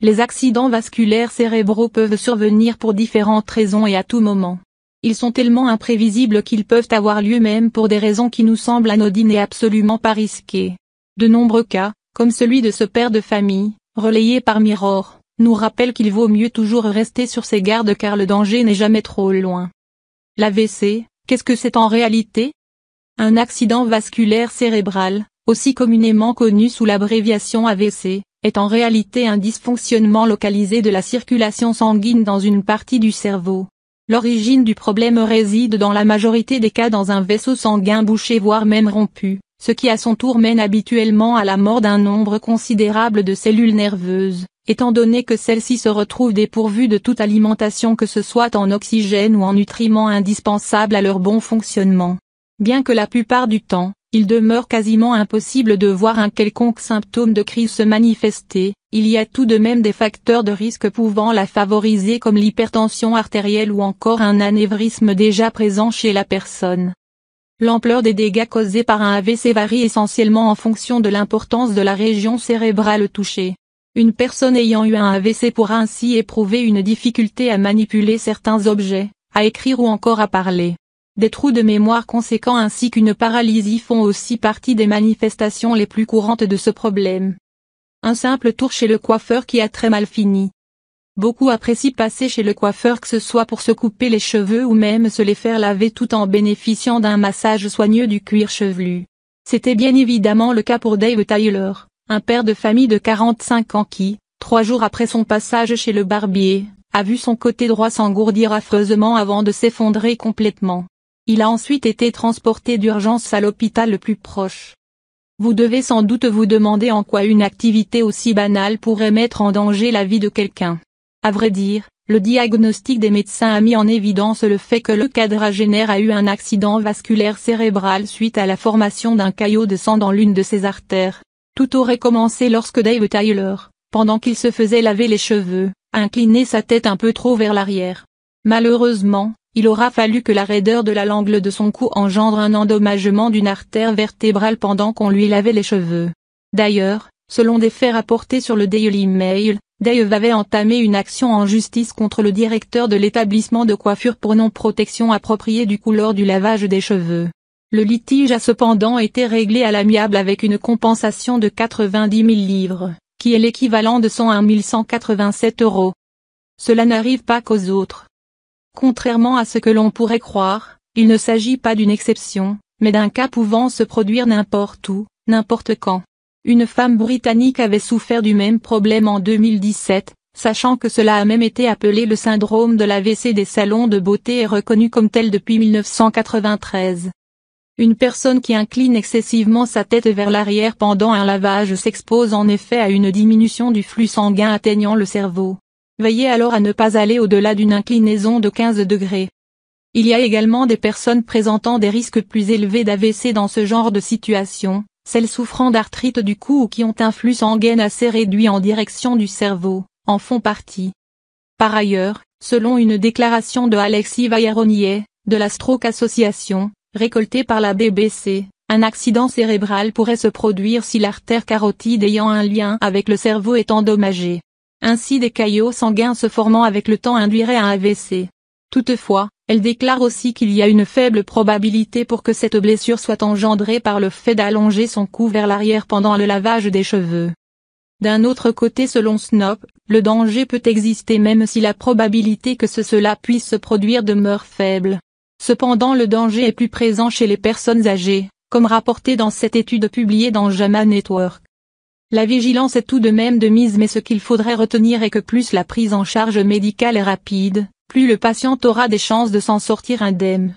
Les accidents vasculaires cérébraux peuvent survenir pour différentes raisons et à tout moment. Ils sont tellement imprévisibles qu'ils peuvent avoir lieu même pour des raisons qui nous semblent anodines et absolument pas risquées. De nombreux cas, comme celui de ce père de famille, relayé par Mirror, nous rappellent qu'il vaut mieux toujours rester sur ses gardes car le danger n'est jamais trop loin. L'AVC, qu'est-ce que c'est en réalité Un accident vasculaire cérébral, aussi communément connu sous l'abréviation AVC, est en réalité un dysfonctionnement localisé de la circulation sanguine dans une partie du cerveau. L'origine du problème réside dans la majorité des cas dans un vaisseau sanguin bouché voire même rompu, ce qui à son tour mène habituellement à la mort d'un nombre considérable de cellules nerveuses, étant donné que celles-ci se retrouvent dépourvues de toute alimentation que ce soit en oxygène ou en nutriments indispensables à leur bon fonctionnement. Bien que la plupart du temps, il demeure quasiment impossible de voir un quelconque symptôme de crise se manifester, il y a tout de même des facteurs de risque pouvant la favoriser comme l'hypertension artérielle ou encore un anévrisme déjà présent chez la personne. L'ampleur des dégâts causés par un AVC varie essentiellement en fonction de l'importance de la région cérébrale touchée. Une personne ayant eu un AVC pourra ainsi éprouver une difficulté à manipuler certains objets, à écrire ou encore à parler. Des trous de mémoire conséquents ainsi qu'une paralysie font aussi partie des manifestations les plus courantes de ce problème. Un simple tour chez le coiffeur qui a très mal fini. Beaucoup apprécient passer chez le coiffeur que ce soit pour se couper les cheveux ou même se les faire laver tout en bénéficiant d'un massage soigneux du cuir chevelu. C'était bien évidemment le cas pour Dave Tyler, un père de famille de 45 ans qui, trois jours après son passage chez le barbier, a vu son côté droit s'engourdir affreusement avant de s'effondrer complètement. Il a ensuite été transporté d'urgence à l'hôpital le plus proche. Vous devez sans doute vous demander en quoi une activité aussi banale pourrait mettre en danger la vie de quelqu'un. À vrai dire, le diagnostic des médecins a mis en évidence le fait que le quadragénaire a eu un accident vasculaire cérébral suite à la formation d'un caillot de sang dans l'une de ses artères. Tout aurait commencé lorsque Dave Tyler, pendant qu'il se faisait laver les cheveux, incliné sa tête un peu trop vers l'arrière. Malheureusement, il aura fallu que la raideur de la langue de son cou engendre un endommagement d'une artère vertébrale pendant qu'on lui lavait les cheveux. D'ailleurs, selon des faits rapportés sur le Daily Mail, Dave avait entamé une action en justice contre le directeur de l'établissement de coiffure pour non-protection appropriée du cou lors du lavage des cheveux. Le litige a cependant été réglé à l'amiable avec une compensation de 90 000 livres, qui est l'équivalent de 101 187 euros. Cela n'arrive pas qu'aux autres. Contrairement à ce que l'on pourrait croire, il ne s'agit pas d'une exception, mais d'un cas pouvant se produire n'importe où, n'importe quand. Une femme britannique avait souffert du même problème en 2017, sachant que cela a même été appelé le syndrome de l'AVC des salons de beauté et reconnu comme tel depuis 1993. Une personne qui incline excessivement sa tête vers l'arrière pendant un lavage s'expose en effet à une diminution du flux sanguin atteignant le cerveau. Veillez alors à ne pas aller au-delà d'une inclinaison de 15 degrés. Il y a également des personnes présentant des risques plus élevés d'AVC dans ce genre de situation, celles souffrant d'arthrite du cou ou qui ont un flux sanguin assez réduit en direction du cerveau, en font partie. Par ailleurs, selon une déclaration de Alexis Vallaronier, de la Stroke Association, récoltée par la BBC, un accident cérébral pourrait se produire si l'artère carotide ayant un lien avec le cerveau est endommagée. Ainsi des caillots sanguins se formant avec le temps induiraient un AVC. Toutefois, elle déclare aussi qu'il y a une faible probabilité pour que cette blessure soit engendrée par le fait d'allonger son cou vers l'arrière pendant le lavage des cheveux. D'un autre côté selon Snop, le danger peut exister même si la probabilité que ce cela puisse se produire demeure faible. Cependant le danger est plus présent chez les personnes âgées, comme rapporté dans cette étude publiée dans JAMA Network. La vigilance est tout de même de mise mais ce qu'il faudrait retenir est que plus la prise en charge médicale est rapide, plus le patient aura des chances de s'en sortir indemne.